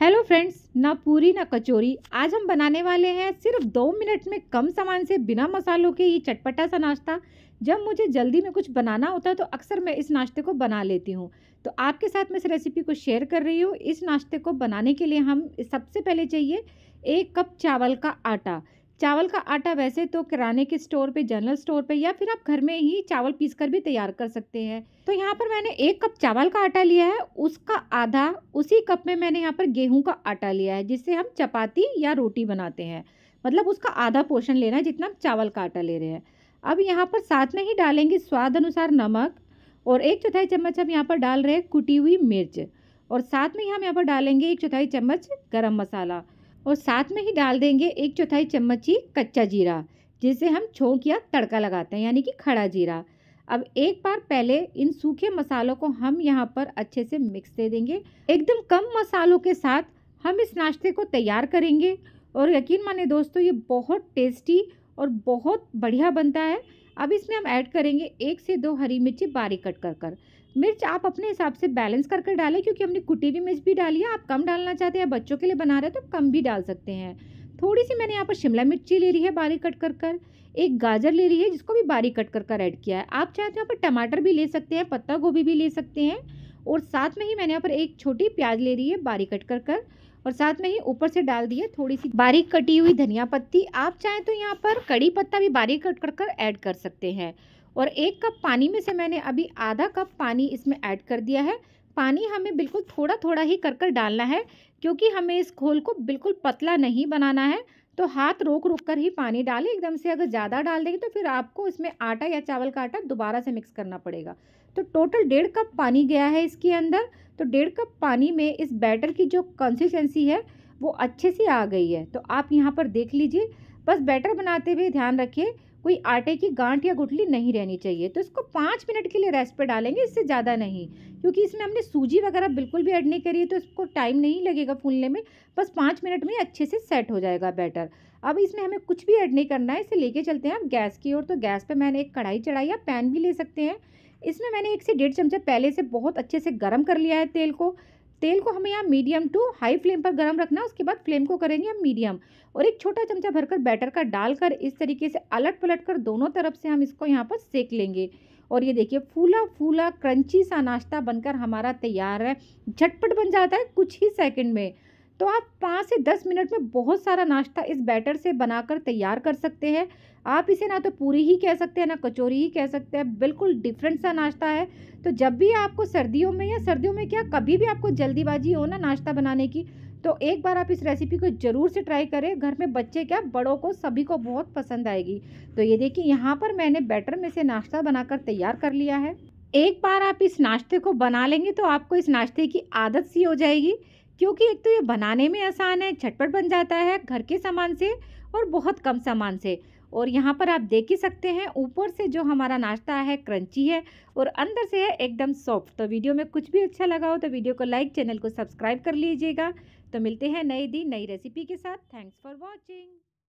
hello friends ना पूरी ना कचौरी आज हम बनाने वाले हैं सिर्फ दो मिनट में कम सामान से बिना मसालों के ये चटपटा सा नाश्ता जब मुझे जल्दी में कुछ बनाना होता है तो अक्सर मैं इस नाश्ते को बना लेती हूँ तो आपके साथ मैं इस रेसिपी को शेयर कर रही हूँ इस नाश्ते को बनाने के लिए हम सबसे पहले चाहिए एक कप चावल का आटा चावल का आटा वैसे तो किराने के स्टोर पे जनरल स्टोर पे या फिर आप घर में ही चावल पीस कर भी तैयार कर सकते हैं तो यहाँ पर मैंने एक कप चावल का आटा लिया है उसका आधा उसी कप में मैंने यहाँ पर गेहूं का आटा लिया है जिससे हम चपाती या रोटी बनाते हैं मतलब उसका आधा पोर्शन लेना है जितना हम चावल का आटा ले रहे हैं अब यहाँ पर साथ में ही डालेंगे स्वाद अनुसार नमक और एक चौथाई चम्मच हम यहाँ पर डाल रहे हैं कुटी हुई मिर्च और साथ में ही हम यहाँ पर डालेंगे एक चौथाई चम्मच गरम मसाला और साथ में ही डाल देंगे एक चौथाई चम्मच ही कच्चा जीरा जिसे हम छोंक या तड़का लगाते हैं यानी कि खड़ा जीरा अब एक बार पहले इन सूखे मसालों को हम यहाँ पर अच्छे से मिक्स दे देंगे एकदम कम मसालों के साथ हम इस नाश्ते को तैयार करेंगे और यकीन माने दोस्तों ये बहुत टेस्टी और बहुत बढ़िया बनता है अब इसमें हम ऐड करेंगे एक से दो हरी मिर्ची बारीक कट कर कर मिर्च आप अपने हिसाब से बैलेंस करके कर डालें क्योंकि हमने कुटी हुई मिर्च भी डाली है आप कम डालना चाहते हैं बच्चों के लिए बना रहे हैं तो कम भी डाल सकते हैं थोड़ी सी मैंने यहाँ पर शिमला मिर्ची ले ली है बारीक कट कर कर एक गाजर ले ली है जिसको भी बारीक कट कर कर ऐड किया है आप चाहे तो यहाँ पर टमाटर भी ले सकते हैं पत्ता गोभी भी ले सकते हैं और साथ में ही मैंने यहाँ पर एक छोटी प्याज ले रही है बारीक कट कर कर और साथ में ही ऊपर से डाल दिए थोड़ी सी बारीक कटी हुई धनिया पत्ती आप चाहें तो यहाँ पर कड़ी पत्ता भी बारीक कट कर कर ऐड कर सकते हैं और एक कप पानी में से मैंने अभी आधा कप पानी इसमें ऐड कर दिया है पानी हमें बिल्कुल थोड़ा थोड़ा ही कर कर डालना है क्योंकि हमें इस खोल को बिल्कुल पतला नहीं बनाना है तो हाथ रोक रोक कर ही पानी डालें एकदम से अगर ज़्यादा डाल देंगे तो फिर आपको इसमें आटा या चावल का आटा दोबारा से मिक्स करना पड़ेगा तो टोटल डेढ़ कप पानी गया है इसके अंदर तो डेढ़ कप पानी में इस बैटर की जो कंसिस्टेंसी है वो अच्छे से आ गई है तो आप यहाँ पर देख लीजिए बस बैटर बनाते हुए ध्यान रखिए कोई आटे की गांठ या गुठली नहीं रहनी चाहिए तो इसको पाँच मिनट के लिए रेस्ट पर डालेंगे इससे ज़्यादा नहीं क्योंकि इसमें हमने सूजी वगैरह बिल्कुल भी ऐड नहीं करी है तो इसको टाइम नहीं लगेगा फूलने में बस पाँच मिनट में अच्छे से सेट हो जाएगा बैटर अब इसमें हमें कुछ भी ऐड नहीं करना है इसे लेके चलते हैं आप गैस की ओर तो गैस पर मैंने एक कढ़ाई चढ़ाई या पैन भी ले सकते हैं इसमें मैंने एक से डेढ़ चमचा पहले से बहुत अच्छे से गर्म कर लिया है तेल को तेल को हमें यहाँ मीडियम टू हाई फ्लेम पर गर्म रखना है उसके बाद फ्लेम को करेंगे हम मीडियम और एक छोटा चमचा भरकर बैटर का डालकर इस तरीके से अलट पलट कर दोनों तरफ से हम इसको यहाँ पर सेक लेंगे और ये देखिए फूला फूला क्रंची सा नाश्ता बनकर हमारा तैयार है झटपट बन जाता है कुछ ही सेकंड में तो आप पाँच से दस मिनट में बहुत सारा नाश्ता इस बैटर से बनाकर तैयार कर सकते हैं आप इसे ना तो पूरी ही कह सकते हैं ना कचौरी ही कह सकते हैं बिल्कुल डिफरेंट सा नाश्ता है तो जब भी आपको सर्दियों में या सर्दियों में क्या कभी भी आपको जल्दीबाजी हो ना नाश्ता बनाने की तो एक बार आप इस रेसिपी को ज़रूर से ट्राई करें घर में बच्चे क्या बड़ों को सभी को बहुत पसंद आएगी तो ये देखिए यहाँ पर मैंने बैटर में से नाश्ता बनाकर तैयार कर लिया है एक बार आप इस नाश्ते को बना लेंगे तो आपको इस नाश्ते की आदत सी हो जाएगी क्योंकि एक तो ये बनाने में आसान है झटपट बन जाता है घर के सामान से और बहुत कम सामान से और यहाँ पर आप देख ही सकते हैं ऊपर से जो हमारा नाश्ता है क्रंची है और अंदर से है एकदम सॉफ्ट तो वीडियो में कुछ भी अच्छा लगा हो तो वीडियो को लाइक चैनल को सब्सक्राइब कर लीजिएगा तो मिलते हैं नई दिन नई रेसिपी के साथ थैंक्स फॉर वॉचिंग